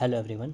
hello everyone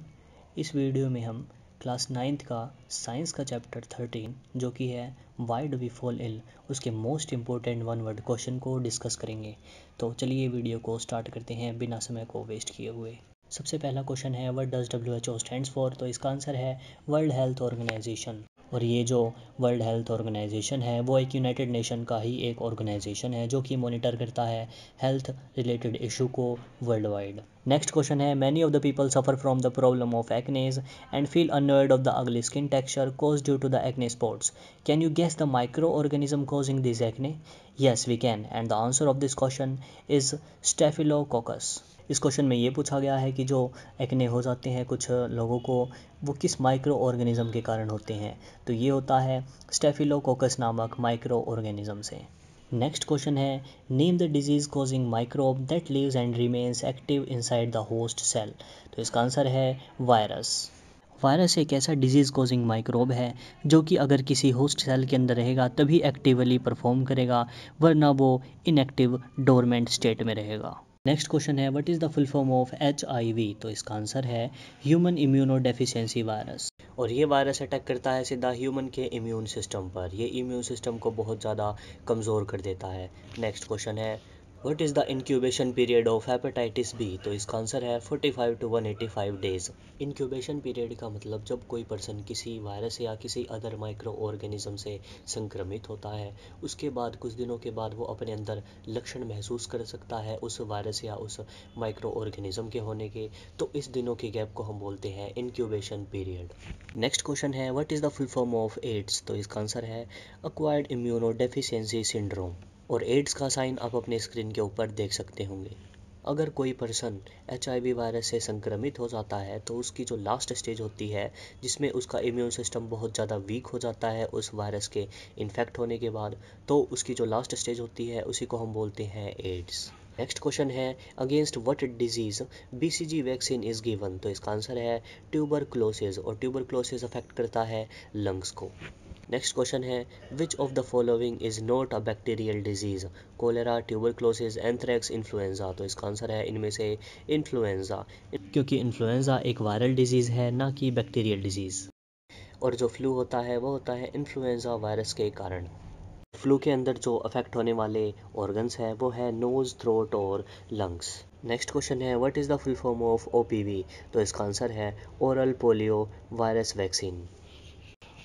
इस video में हम क्लास नाइन्थ का साइंस का चैप्टर थर्टीन जो कि है why do we fall ill उसके most important one word question को डिस्कस करेंगे तो चलिए वीडियो को स्टार्ट करते हैं बिना समय को वेस्ट किए हुए सबसे पहला क्वेश्चन है what does W H O stand for तो इसका आंसर है वर्ल्ड हेल्थ ऑर्गेनाइजेशन और ये जो वर्ल्ड हेल्थ ऑर्गेनाइजेशन है वो एक यूनाइटेड नेशन का ही एक ऑर्गेनाइजेशन है जो कि मॉनिटर करता है हेल्थ रिलेटेड इशू को वर्ल्ड वाइड नेक्स्ट क्वेश्चन है many of the people suffer from the problem of acnes and feel inward of the ugly skin texture cause due to the acne spots can you guess the micro organism causing this acne yes we can and the answer of this question is staphylococcus इस क्वेश्चन में ये पूछा गया है कि जो acne हो जाते हैं कुछ लोगों को वो किस माइक्रो ऑर्गेनिज़म के कारण होते हैं तो ये होता है स्टेफिलोकोकस नामक माइक्रो ऑर्गेनिज़म से नेक्स्ट क्वेश्चन है name the disease causing microbe that lives and remains active inside the host cell तो इसका आंसर है वायरस वायरस एक ऐसा डिजीज़ कोजिंग माइक्रोब है जो कि अगर किसी होस्ट सेल के अंदर रहेगा तभी एक्टिवली परफॉर्म करेगा वरना वो इनएक्टिव डोरमेंट स्टेट में रहेगा नेक्स्ट क्वेश्चन है what is the full form of H तो इसका आंसर है ह्यूमन इम्यूनो डेफिशेंसी वायरस और ये वायरस अटैक करता है सीधा ह्यूमन के इम्यून सिस्टम पर ये इम्यून सिस्टम को बहुत ज़्यादा कमज़ोर कर देता है नेक्स्ट क्वेश्चन है what is the incubation period of hepatitis B तो इसका आंसर है 45 टू 185 डेज इंक्यूबेशन पीरियड का मतलब जब कोई पर्सन किसी वायरस या किसी अदर माइक्रो ऑर्गेनिज्म से संक्रमित होता है उसके बाद कुछ दिनों के बाद वो अपने अंदर लक्षण महसूस कर सकता है उस वायरस या उस माइक्रो ऑर्गेनिज्म के होने के तो इस दिनों के गैप को हम बोलते हैं इंक्यूबेशन पीरियड नेक्स्ट क्वेश्चन है what is the full form of AIDS तो इसका आंसर है अक्वायर्ड इम्यूनो डेफिशेंसी सिंड्रोम और एड्स का साइन आप अपने स्क्रीन के ऊपर देख सकते होंगे अगर कोई पर्सन एच वायरस से संक्रमित हो जाता है तो उसकी जो लास्ट स्टेज होती है जिसमें उसका इम्यून सिस्टम बहुत ज़्यादा वीक हो जाता है उस वायरस के इन्फेक्ट होने के बाद तो उसकी जो लास्ट स्टेज होती है उसी को हम बोलते हैं एड्स नेक्स्ट क्वेश्चन है against what disease B C G vaccine is given तो इसका आंसर है ट्यूबर क्लोसेज और ट्यूबर क्लोसेज अफेक्ट करता है लंग्स को नेक्स्ट क्वेश्चन है which of the following is not a bacterial disease cholera tuberculosis anthrax influenza तो इसका आंसर है इनमें से इन्फ्लुएंजा क्योंकि इन्फ्लुएंजा एक वायरल डिजीज़ है ना कि बैक्टीरियल डिजीज़ और जो फ्लू होता है वो होता है इन्फ्लुएंजा वायरस के कारण फ्लू के अंदर जो अफेक्ट होने वाले ऑर्गन्स हैं वो है नोज़ थ्रोट और लंग्स नेक्स्ट क्वेश्चन है what is the full form of OPV तो इसका आंसर है ओरल पोलियो वायरस वैक्सीन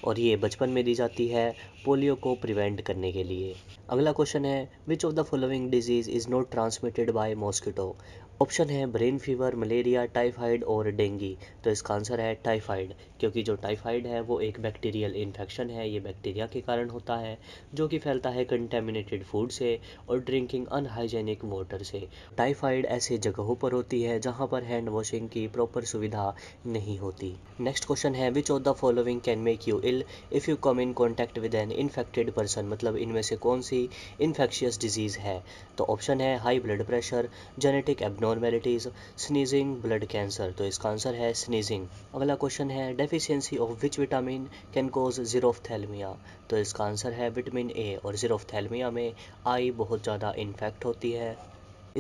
और ये बचपन में दी जाती है पोलियो को प्रिवेंट करने के लिए अगला क्वेश्चन है which of the following disease is not transmitted by mosquito option है ब्रेन फीवर मलेरिया टाइफाइड और डेंगी तो इसका आंसर है टाइफाइड क्योंकि जो टाइफाइड है वो एक बैक्टीरियल इन्फेक्शन है ये बैक्टीरिया के कारण होता है जो कि फैलता है कंटेमिनेटेड फूड से और ड्रिंकिंग अनहाइजेनिक वाटर से टाइफाइड ऐसे जगहों पर होती है जहाँ पर हैंड वॉशिंग की प्रॉपर सुविधा नहीं होती नेक्स्ट क्वेश्चन है which of the following can make you ill if you come in contact with an infected person मतलब इनमें से कौन सी इन्फेक्शियस डिजीज़ है तो ऑप्शन है high blood pressure genetic abno abnormalities sneezing blood cancer तो इसका आंसर है स्नीजिंग अगला क्वेश्चन है deficiency of which vitamin can cause xerophthalmia तो इसका आंसर है विटामिन ए और जीरोफ्थेलमिया में आई बहुत ज़्यादा इन्फेक्ट होती है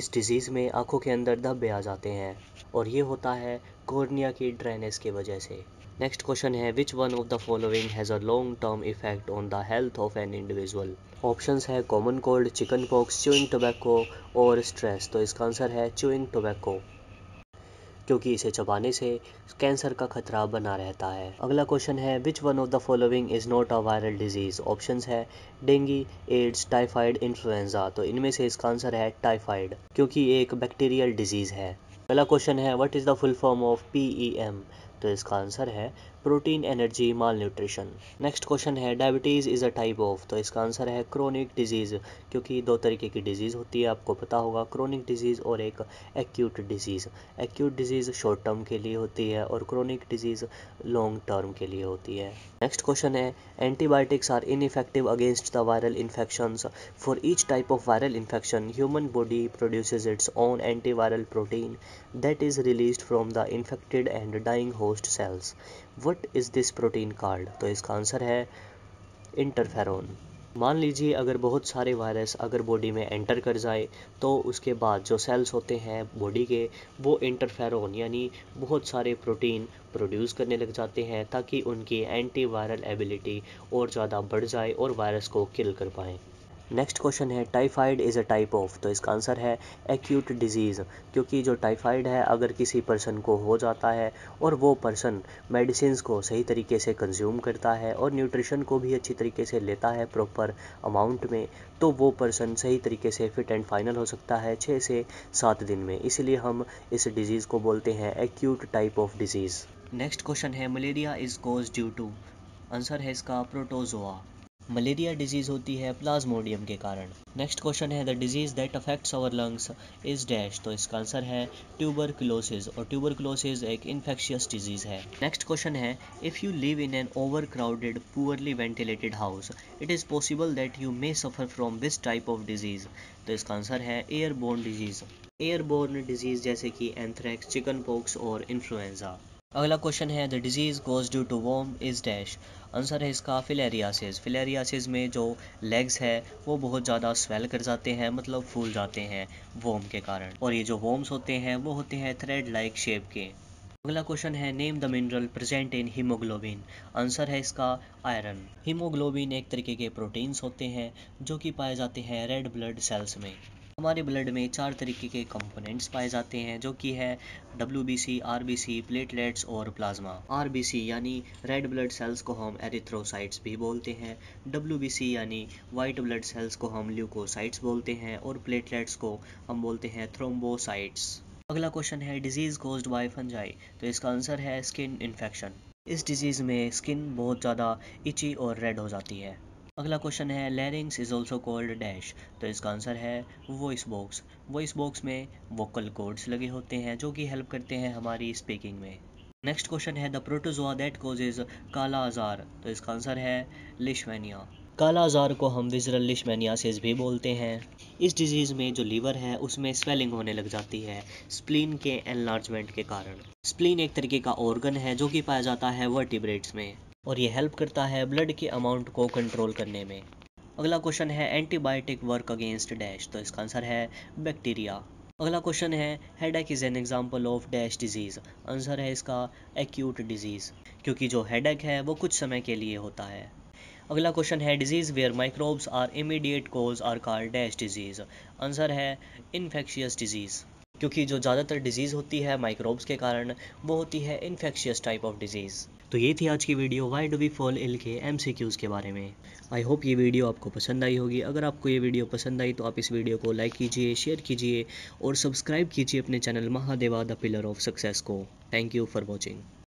इस डिज़ीज़ में आँखों के अंदर धब्बे आ जाते हैं और ये होता है कॉर्निया की ड्रेनेस की वजह से नेक्स्ट क्वेश्चन है which one of the following has a long term effect on the health of an individual options है common cold chicken pox chewing tobacco और स्ट्रेस तो इसका आंसर है च्यूइंग टोबैको क्योंकि इसे चबाने से कैंसर का खतरा बना रहता है अगला क्वेश्चन है which one of the following is not a viral disease option है डेंगी एड्स टाइफाइड इन्फ्लुएंजा तो इनमें से इसका आंसर है टाइफाइड क्योंकि एक बैक्टीरियल डिजीज़ है अगला क्वेश्चन है what is the full form of P E M तो इसका आंसर है protein energy mal nutrition next question है diabetes is a type of तो इसका आंसर है क्रोनिक डिजीज़ क्योंकि दो तरीके की डिजीज़ होती है आपको पता होगा क्रोनिक डिजीज़ और एक acute disease acute disease short term के लिए होती है और क्रोनिक डिजीज़ लॉन्ग टर्म के लिए होती है नेक्स्ट क्वेश्चन है antibiotics are ineffective against the viral infection for each type of viral infection human body produces its own antiviral protein that is release from the infected and dying हो host cells what is this protein called तो इसका answer है interferon मान लीजिए अगर बहुत सारे virus अगर बॉडी में एंटर कर जाए तो उसके बाद जो सेल्स होते हैं बॉडी के वो इंटरफेरोन यानी बहुत सारे प्रोटीन प्रोड्यूस करने लग जाते हैं ताकि उनकी एंटी वायरल एबिलिटी और ज़्यादा बढ़ जाए और वायरस को किल कर पाएँ नेक्स्ट क्वेश्चन है typhoid is a type of तो इसका आंसर है एक्यूट डिजीज़ क्योंकि जो टाइफाइड है अगर किसी पर्सन को हो जाता है और वो पर्सन मेडिसिन को सही तरीके से कंज्यूम करता है और न्यूट्रिशन को भी अच्छी तरीके से लेता है प्रॉपर अमाउंट में तो वो पर्सन सही तरीके से फिट एंड फाइनल हो सकता है छः से सात दिन में इसलिए हम इस डिज़ीज़ को बोलते हैं acute type of disease next question है malaria is cause due to answer है इसका प्रोटोजोआ मलेरिया डिजीज़ होती है प्लाज्मोडियम के कारण नेक्स्ट क्वेश्चन है the disease that affects our lungs is dash तो इसका आंसर है ट्यूबर और ट्यूबर एक इन्फेक्शियस डिजीज़ है नेक्स्ट क्वेश्चन है if you live in an overcrowded poorly ventilated house it is possible that you may suffer from this type of disease तो इसका answer है एयरबोर्न डिजीज़ एयरबोर्न डिजीज़ जैसे कि anthrax chickenpox और influenza अगला question है the disease goes due to worm is dash answer है इसका फिलेरियासिस फिलेरियासिस में जो लेग्स है वो बहुत ज़्यादा स्वेल कर जाते हैं मतलब फूल जाते हैं वोम के कारण और ये जो वोम्स होते हैं वो होते हैं थ्रेड लाइक शेप के अगला क्वेश्चन है name the mineral present in haemoglobin answer है इसका आयरन हीमोग्लोबिन एक तरीके के प्रोटीन्स होते हैं जो कि पाए जाते हैं रेड ब्लड सेल्स में हमारे ब्लड में चार तरीके के कंपोनेंट्स पाए जाते हैं जो कि है W B C R B C platelets और प्लाज्मा आर बी सी यानी रेड ब्लड सेल्स को हम एरिथ्रोसाइट्स भी बोलते हैं डब्ल्यू बी सी यानी वाइट ब्लड सेल्स को हम ल्यूकोसाइट्स बोलते हैं और प्लेटलेट्स को हम बोलते हैं थ्रोम्बोसाइट्स अगला क्वेश्चन है डिजीज़ कोज्ड बाय फंजाई तो इसका आंसर है स्किन इन्फेक्शन इस डिजीज़ में स्किन बहुत ज़्यादा इची और रेड हो जाती है अगला क्वेश्चन है larynx is also called dash तो इसका आंसर है वॉइस बॉक्स वॉइस बॉक्स में वोकल कोड्स लगे होते हैं जो कि हेल्प करते हैं हमारी स्पीकिंग में नेक्स्ट क्वेश्चन है the protozoa that causes kala azar तो इसका आंसर है लिशवेनिया काला आजार को हम विजरल से भी बोलते हैं इस डिजीज़ में जो लीवर है उसमें स्वेलिंग होने लग जाती है स्प्लीन के एनलार्जमेंट के कारण स्प्लीन एक तरीके का ऑर्गन है जो कि पाया जाता है वर्टिब्रेट्स में और ये हेल्प करता है ब्लड के अमाउंट को कंट्रोल करने में अगला क्वेश्चन है एंटीबायोटिक वर्क अगेंस्ट डैश तो इसका आंसर है बैक्टीरिया अगला क्वेश्चन है headache is an example of dash disease answer है इसका एक्यूट डिजीज़ क्योंकि जो हेडेक है वो कुछ समय के लिए होता है अगला क्वेश्चन है disease where microbes are immediate cause are called dash disease answer है इन्फेक्शियस डिजीज़ क्योंकि जो ज़्यादातर डिजीज़ होती है माइक्रोब्स के कारण वो होती है इन्फेक्शियस टाइप ऑफ डिजीज़ तो ये थी आज की video why do we fall ill के एम के बारे में आई होप ये वीडियो आपको पसंद आई होगी अगर आपको ये वीडियो पसंद आई तो आप इस वीडियो को लाइक कीजिए शेयर कीजिए और सब्सक्राइब कीजिए अपने channel Mahadeva the pillar of success को थैंक यू फॉर वॉचिंग